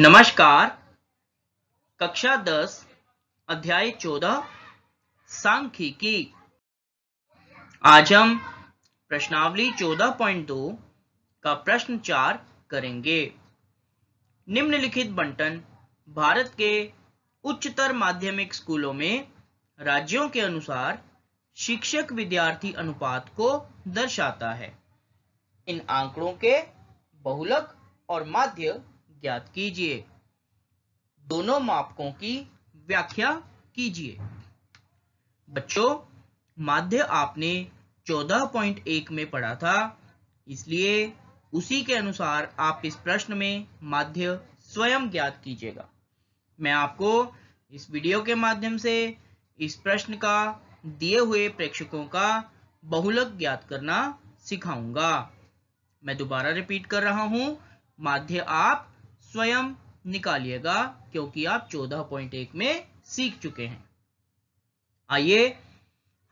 नमस्कार कक्षा दस अध्याय चौदह सांख्यिकी आज हम प्रश्नावली चौदह पॉइंट दो का प्रश्न चार करेंगे निम्नलिखित बंटन भारत के उच्चतर माध्यमिक स्कूलों में राज्यों के अनुसार शिक्षक विद्यार्थी अनुपात को दर्शाता है इन आंकड़ों के बहुलक और माध्य ज्ञात कीजिए दोनों मापकों की व्याख्या कीजिए बच्चों माध्य आपने 14.1 में पढ़ा था इसलिए उसी के अनुसार आप इस प्रश्न में माध्य स्वयं ज्ञात कीजिएगा मैं आपको इस वीडियो के माध्यम से इस प्रश्न का दिए हुए प्रेक्षकों का बहुलक ज्ञात करना सिखाऊंगा मैं दोबारा रिपीट कर रहा हूं माध्य आप स्वयं निकालिएगा क्योंकि आप 14.1 में सीख चुके हैं आइए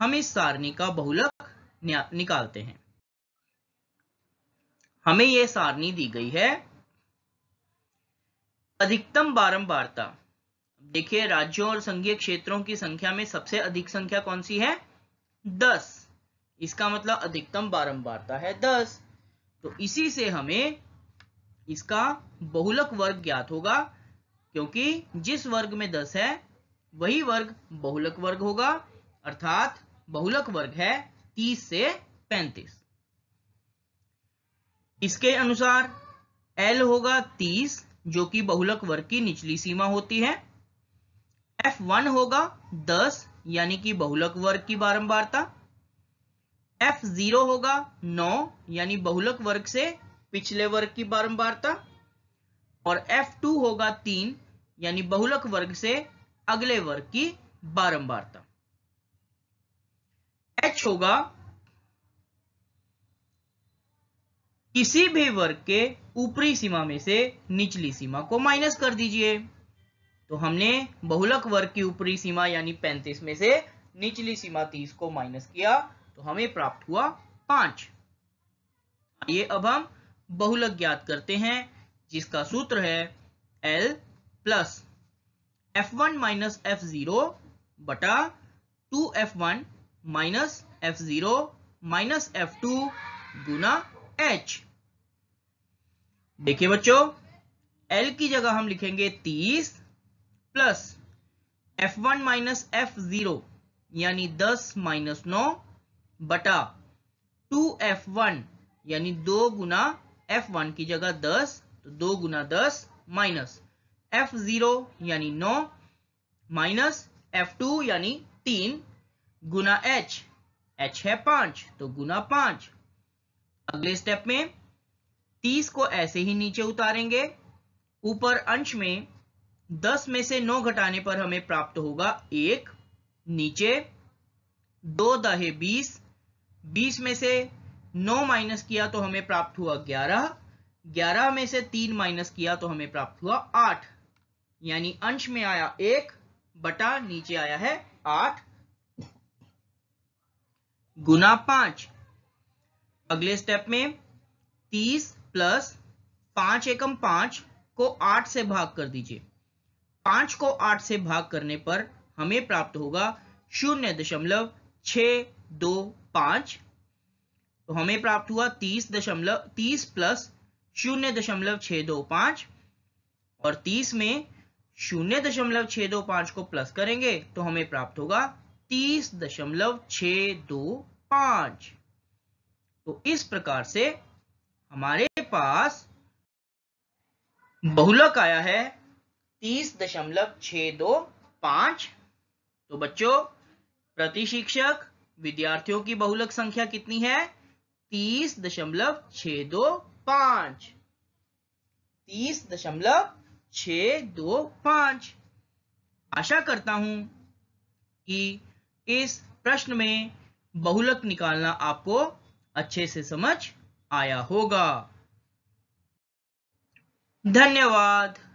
हम इस सारणी का बहुलक निकालते हैं हमें यह सारणी दी गई है अधिकतम बारंबारता देखिए राज्यों और संघीय क्षेत्रों की संख्या में सबसे अधिक संख्या कौन सी है दस इसका मतलब अधिकतम बारंबारता है दस तो इसी से हमें इसका बहुलक वर्ग ज्ञात होगा क्योंकि जिस वर्ग में दस है वही वर्ग बहुलक वर्ग होगा अर्थात बहुलक वर्ग है तीस से पैंतीस इसके अनुसार एल होगा तीस जो कि बहुलक वर्ग की निचली सीमा होती है एफ वन होगा दस यानी कि बहुलक वर्ग की बारंबारता एफ जीरो होगा नौ यानी बहुलक वर्ग से पिछले वर्ग की बारंबारता और F2 होगा तीन यानी बहुलक वर्ग से अगले वर्ग की बारंबारता H होगा किसी भी वर्ग के ऊपरी सीमा में से निचली सीमा को माइनस कर दीजिए तो हमने बहुलक वर्ग की ऊपरी सीमा यानी 35 में से निचली सीमा 30 को माइनस किया तो हमें प्राप्त हुआ पांच ये अब हम बहुलक ज्ञात करते हैं जिसका सूत्र है L plus F one minus F zero बटा two F one minus F zero minus F two गुना एच देखिए बच्चों एल की जगह हम लिखेंगे तीस plus F one minus F zero यानी दस माइनस नौ बटा टू एफ वन यानी दो गुना एफ वन की जगह दस तो दो गुना दस माइनस एफ जीरो यानी नौ माइनस एफ टू यानी तीन गुना एच एच है पांच तो गुना पांच अगले स्टेप में तीस को ऐसे ही नीचे उतारेंगे ऊपर अंश में दस में से नौ घटाने पर हमें प्राप्त होगा एक नीचे दो दहे बीस बीस में से नौ माइनस किया तो हमें प्राप्त हुआ ग्यारह ग्यारह में से तीन माइनस किया तो हमें प्राप्त हुआ आठ यानी अंश में आया एक बटा नीचे आया है आठ गुना पांच अगले स्टेप में तीस प्लस पांच एकम पांच को आठ से भाग कर दीजिए पांच को आठ से भाग करने पर हमें प्राप्त होगा शून्य दशमलव छ दो पांच तो हमें प्राप्त हुआ तीस दशमलव तीस प्लस शून्य दशमलव छह दो पांच और तीस में शून्य दशमलव छह दो पांच को प्लस करेंगे तो हमें प्राप्त होगा तीस दशमलव छ दो पांच तो इस प्रकार से हमारे पास बहुलक आया है तीस दशमलव छ दो पांच तो बच्चों प्रतिशिक्षक विद्यार्थियों की बहुलक संख्या कितनी है तीस दशमलव छ दो पांच तीस दशमलव छ दो पांच आशा करता हूं कि इस प्रश्न में बहुलक निकालना आपको अच्छे से समझ आया होगा धन्यवाद